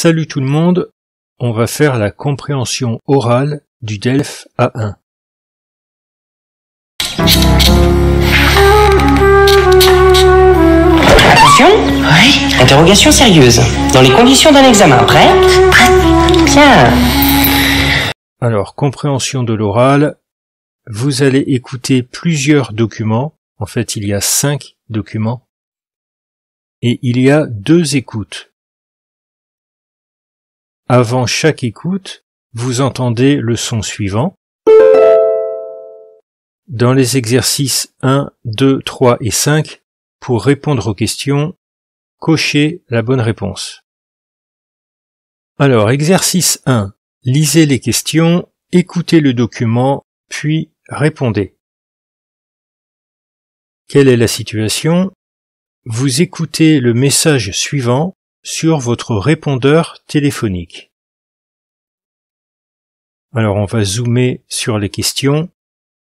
Salut tout le monde, on va faire la compréhension orale du DELF A1. Attention Oui Interrogation sérieuse. Dans les conditions d'un examen, prêt Alors, compréhension de l'oral, vous allez écouter plusieurs documents. En fait, il y a cinq documents. Et il y a deux écoutes. Avant chaque écoute, vous entendez le son suivant. Dans les exercices 1, 2, 3 et 5, pour répondre aux questions, cochez la bonne réponse. Alors, exercice 1. Lisez les questions, écoutez le document, puis répondez. Quelle est la situation Vous écoutez le message suivant sur votre répondeur téléphonique. Alors on va zoomer sur les questions.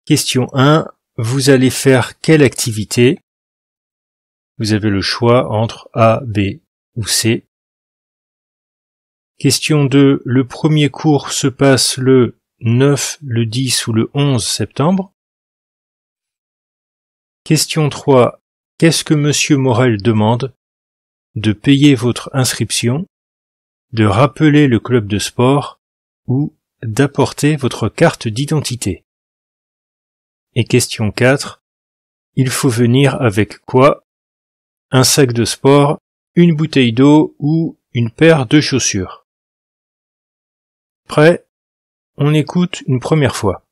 Question 1. Vous allez faire quelle activité Vous avez le choix entre A, B ou C. Question 2. Le premier cours se passe le 9, le 10 ou le 11 septembre. Question 3. Qu'est-ce que Monsieur Morel demande de payer votre inscription, de rappeler le club de sport ou d'apporter votre carte d'identité. Et question 4. Il faut venir avec quoi Un sac de sport, une bouteille d'eau ou une paire de chaussures. Prêt On écoute une première fois.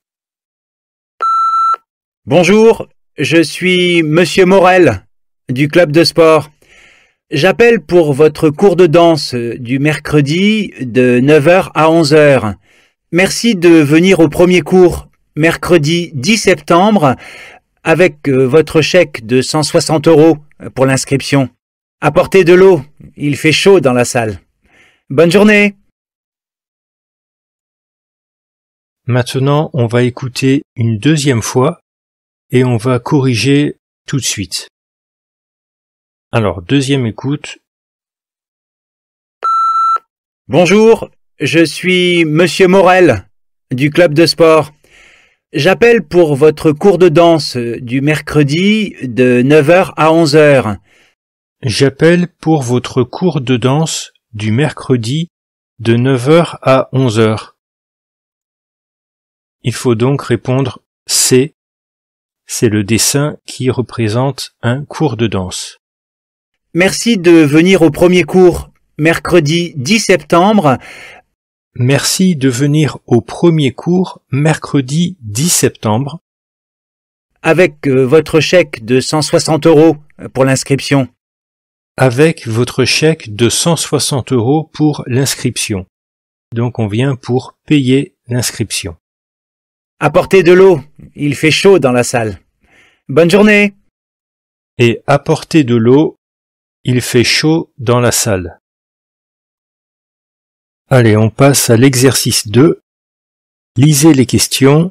Bonjour, je suis Monsieur Morel, du club de sport. J'appelle pour votre cours de danse euh, du mercredi de 9h à 11h. Merci de venir au premier cours mercredi 10 septembre avec euh, votre chèque de 160 euros euh, pour l'inscription. Apportez de l'eau, il fait chaud dans la salle. Bonne journée Maintenant, on va écouter une deuxième fois et on va corriger tout de suite. Alors, deuxième écoute. Bonjour, je suis Monsieur Morel du club de sport. J'appelle pour votre cours de danse du mercredi de 9h à 11h. J'appelle pour votre cours de danse du mercredi de 9h à 11h. Il faut donc répondre C. C'est le dessin qui représente un cours de danse. Merci de venir au premier cours mercredi 10 septembre. Merci de venir au premier cours mercredi 10 septembre. Avec euh, votre chèque de 160 euros euh, pour l'inscription. Avec votre chèque de 160 euros pour l'inscription. Donc on vient pour payer l'inscription. Apportez de l'eau, il fait chaud dans la salle. Bonne journée. Et apportez de l'eau il fait chaud dans la salle. Allez, on passe à l'exercice 2. Lisez les questions,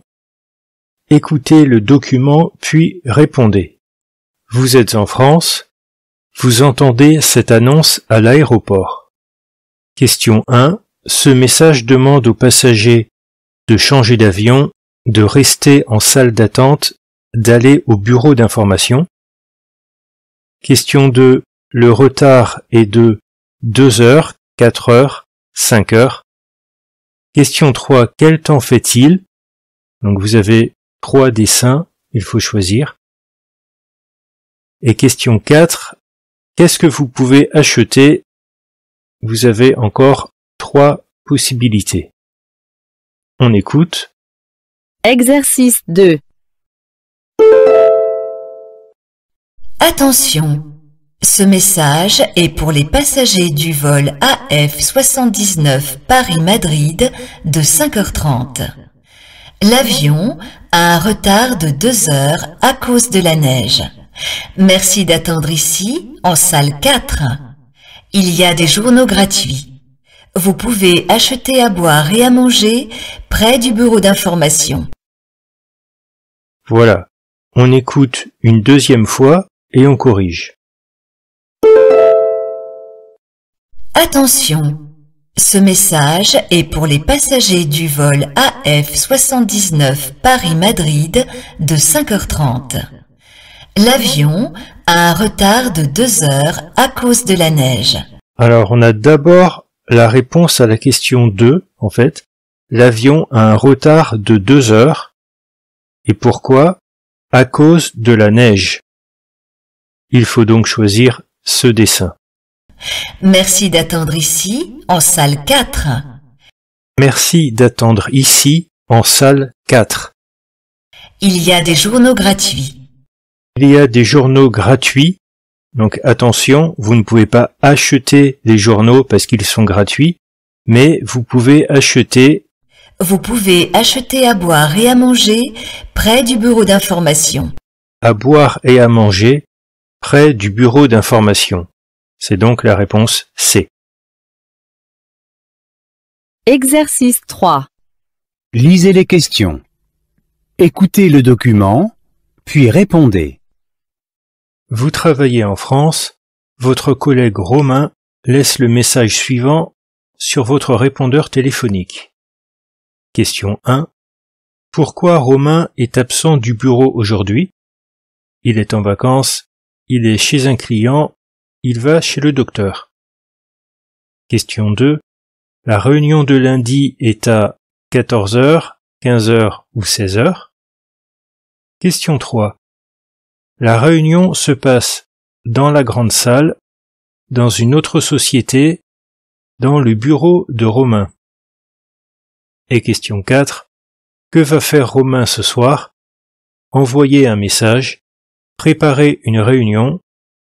écoutez le document puis répondez. Vous êtes en France, vous entendez cette annonce à l'aéroport. Question 1. Ce message demande aux passagers de changer d'avion, de rester en salle d'attente, d'aller au bureau d'information. Question 2. Le retard est de deux heures, quatre heures, cinq heures. Question 3, quel temps fait-il Donc vous avez trois dessins, il faut choisir. Et question 4, qu'est-ce que vous pouvez acheter Vous avez encore trois possibilités. On écoute. Exercice 2. Attention, ce message est pour les passagers du vol AF79 Paris-Madrid de 5h30. L'avion a un retard de 2 heures à cause de la neige. Merci d'attendre ici, en salle 4. Il y a des journaux gratuits. Vous pouvez acheter à boire et à manger près du bureau d'information. Voilà, on écoute une deuxième fois et on corrige. Attention, ce message est pour les passagers du vol AF79 Paris-Madrid de 5h30. L'avion a un retard de 2 heures à cause de la neige. Alors on a d'abord la réponse à la question 2, en fait. L'avion a un retard de 2 heures. Et pourquoi À cause de la neige. Il faut donc choisir ce dessin. Merci d'attendre ici, en salle 4. Merci d'attendre ici, en salle 4. Il y a des journaux gratuits. Il y a des journaux gratuits. Donc attention, vous ne pouvez pas acheter les journaux parce qu'ils sont gratuits, mais vous pouvez acheter... Vous pouvez acheter à boire et à manger près du bureau d'information. À boire et à manger près du bureau d'information. C'est donc la réponse C. Exercice 3. Lisez les questions. Écoutez le document, puis répondez. Vous travaillez en France, votre collègue Romain laisse le message suivant sur votre répondeur téléphonique. Question 1. Pourquoi Romain est absent du bureau aujourd'hui Il est en vacances, il est chez un client il va chez le docteur. Question 2. La réunion de lundi est à 14h, 15h ou 16h. Question 3. La réunion se passe dans la grande salle, dans une autre société, dans le bureau de Romain. Et question 4. Que va faire Romain ce soir Envoyer un message, préparer une réunion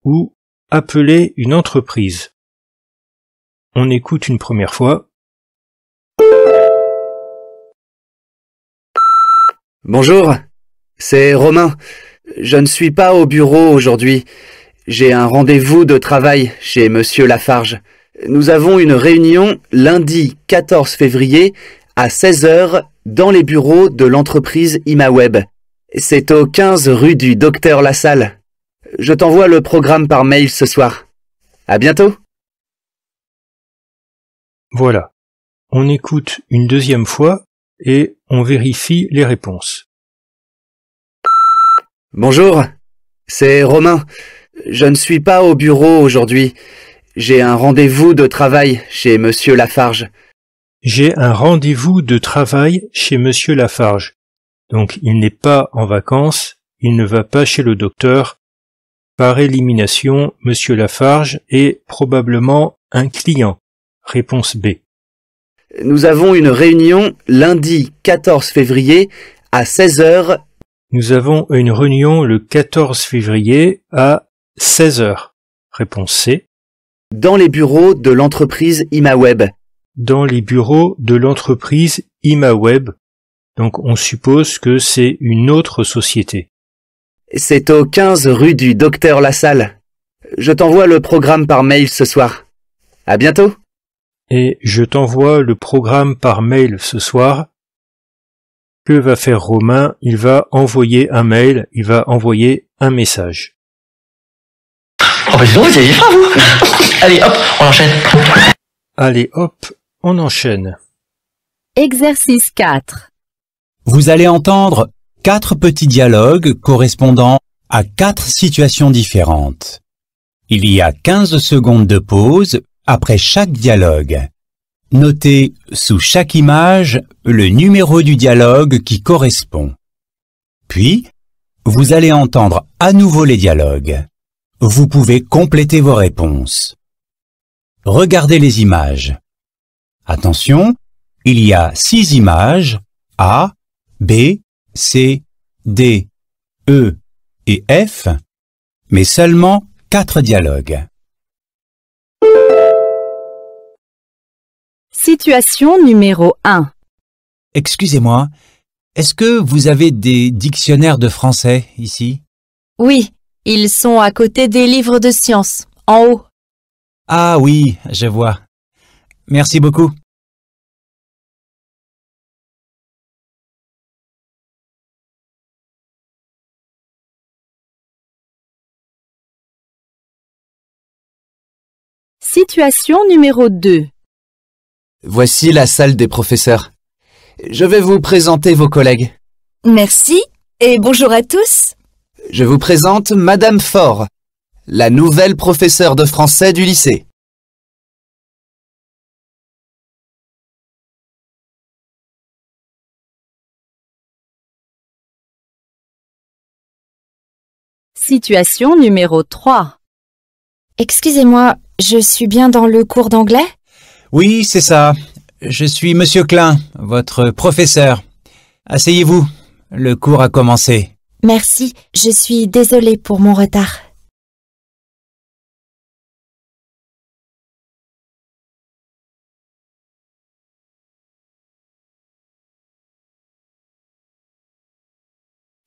ou appeler une entreprise. On écoute une première fois. Bonjour, c'est Romain. Je ne suis pas au bureau aujourd'hui. J'ai un rendez-vous de travail chez Monsieur Lafarge. Nous avons une réunion lundi 14 février à 16h dans les bureaux de l'entreprise ImaWeb. C'est au 15 rue du Docteur Lassalle. Je t'envoie le programme par mail ce soir. À bientôt. Voilà. On écoute une deuxième fois et on vérifie les réponses. Bonjour, c'est Romain. Je ne suis pas au bureau aujourd'hui. J'ai un rendez-vous de travail chez monsieur Lafarge. J'ai un rendez-vous de travail chez monsieur Lafarge. Donc il n'est pas en vacances, il ne va pas chez le docteur, par élimination, Monsieur Lafarge est probablement un client. Réponse B. Nous avons une réunion lundi 14 février à 16 heures. Nous avons une réunion le 14 février à 16 heures. Réponse C. Dans les bureaux de l'entreprise ImaWeb. Dans les bureaux de l'entreprise ImaWeb. Donc on suppose que c'est une autre société. C'est au 15 rue du Docteur Lassalle. Je t'envoie le programme par mail ce soir. À bientôt. Et je t'envoie le programme par mail ce soir. Que va faire Romain Il va envoyer un mail, il va envoyer un message. Oh bah dis vous vous Allez hop, on enchaîne. Allez hop, on enchaîne. Exercice 4. Vous allez entendre quatre petits dialogues correspondant à quatre situations différentes. Il y a 15 secondes de pause après chaque dialogue. Notez sous chaque image le numéro du dialogue qui correspond. Puis, vous allez entendre à nouveau les dialogues. Vous pouvez compléter vos réponses. Regardez les images. Attention, il y a six images A, B, C, D, E et F, mais seulement quatre dialogues. Situation numéro 1 Excusez-moi, est-ce que vous avez des dictionnaires de français ici Oui, ils sont à côté des livres de sciences, en haut. Ah oui, je vois. Merci beaucoup. Situation numéro 2 Voici la salle des professeurs. Je vais vous présenter vos collègues. Merci et bonjour à tous. Je vous présente Madame Faure, la nouvelle professeure de français du lycée. Situation numéro 3 Excusez-moi, je suis bien dans le cours d'anglais Oui, c'est ça. Je suis Monsieur Klein, votre professeur. Asseyez-vous, le cours a commencé. Merci, je suis désolée pour mon retard.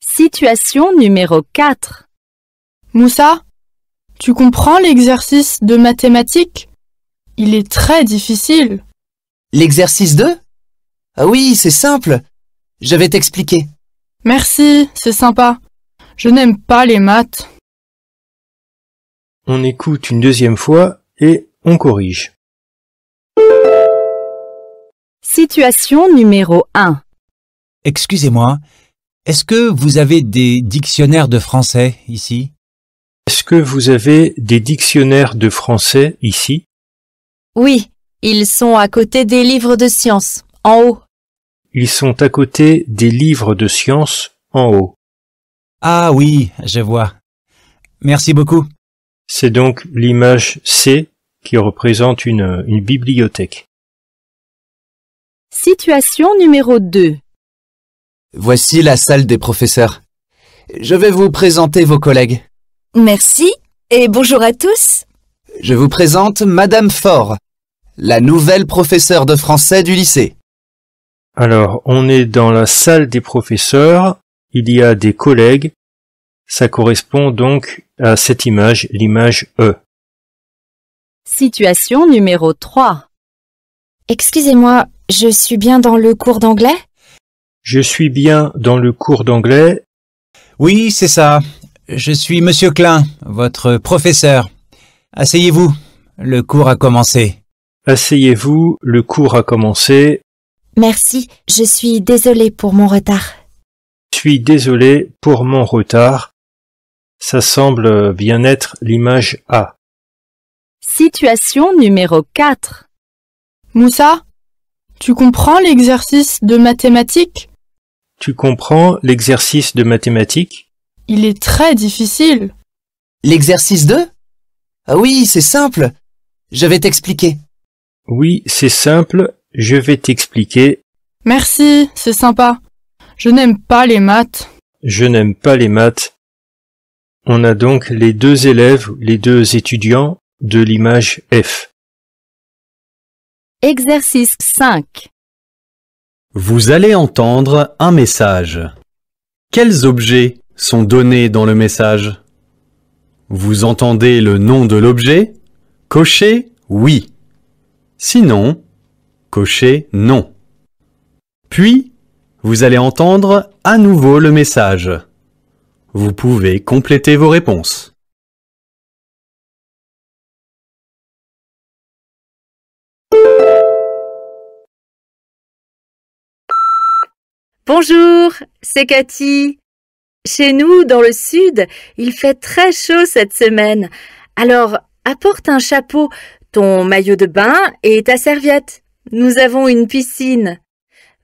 Situation numéro 4 Moussa, tu comprends l'exercice de mathématiques Il est très difficile. L'exercice 2 Ah oui, c'est simple. Je vais t'expliquer. Merci, c'est sympa. Je n'aime pas les maths. On écoute une deuxième fois et on corrige. Situation numéro 1. Excusez-moi, est-ce que vous avez des dictionnaires de français ici est-ce que vous avez des dictionnaires de français ici? Oui, ils sont à côté des livres de sciences, en haut. Ils sont à côté des livres de sciences, en haut. Ah oui, je vois. Merci beaucoup. C'est donc l'image C qui représente une, une bibliothèque. Situation numéro 2. Voici la salle des professeurs. Je vais vous présenter vos collègues. Merci et bonjour à tous. Je vous présente Madame Faure, la nouvelle professeure de français du lycée. Alors, on est dans la salle des professeurs, il y a des collègues, ça correspond donc à cette image, l'image E. Situation numéro 3. Excusez-moi, je suis bien dans le cours d'anglais Je suis bien dans le cours d'anglais. Oui, c'est ça. Je suis Monsieur Klein, votre professeur. Asseyez-vous, le cours a commencé. Asseyez-vous, le cours a commencé. Merci, je suis désolé pour mon retard. Je suis désolé pour mon retard. Ça semble bien être l'image A. Situation numéro 4. Moussa, tu comprends l'exercice de mathématiques Tu comprends l'exercice de mathématiques il est très difficile. L'exercice 2 Ah oui, c'est simple. Je vais t'expliquer. Oui, c'est simple. Je vais t'expliquer. Merci, c'est sympa. Je n'aime pas les maths. Je n'aime pas les maths. On a donc les deux élèves, les deux étudiants de l'image F. Exercice 5. Vous allez entendre un message. Quels objets sont donnés dans le message. Vous entendez le nom de l'objet Cochez oui. Sinon, cochez non. Puis, vous allez entendre à nouveau le message. Vous pouvez compléter vos réponses. Bonjour, c'est Cathy. Chez nous, dans le sud, il fait très chaud cette semaine. Alors, apporte un chapeau, ton maillot de bain et ta serviette. Nous avons une piscine.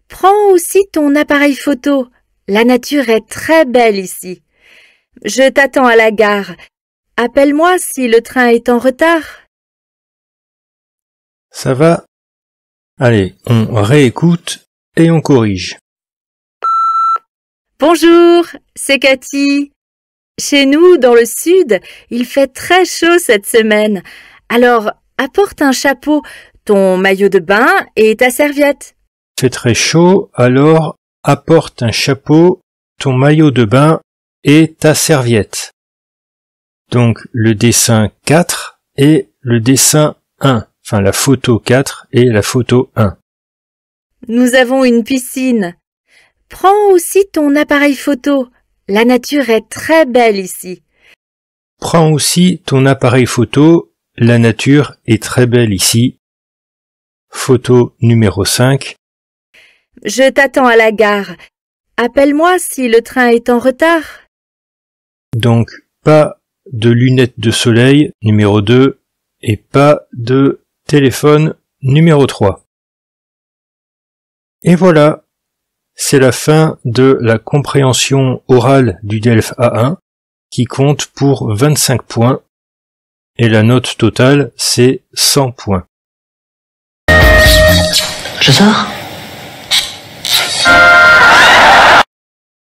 Prends aussi ton appareil photo. La nature est très belle ici. Je t'attends à la gare. Appelle-moi si le train est en retard. Ça va Allez, on réécoute et on corrige. Bonjour, c'est Cathy. Chez nous, dans le sud, il fait très chaud cette semaine. Alors, apporte un chapeau, ton maillot de bain et ta serviette. Fait très chaud, alors apporte un chapeau, ton maillot de bain et ta serviette. Donc le dessin 4 et le dessin 1, enfin la photo 4 et la photo 1. Nous avons une piscine. Prends aussi ton appareil photo. La nature est très belle ici. Prends aussi ton appareil photo. La nature est très belle ici. Photo numéro 5. Je t'attends à la gare. Appelle-moi si le train est en retard. Donc, pas de lunettes de soleil numéro 2 et pas de téléphone numéro 3. Et voilà, c'est la fin de la compréhension orale du DELF A1 qui compte pour 25 points et la note totale c'est 100 points. Je sors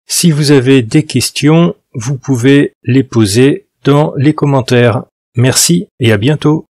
Si vous avez des questions, vous pouvez les poser dans les commentaires. Merci et à bientôt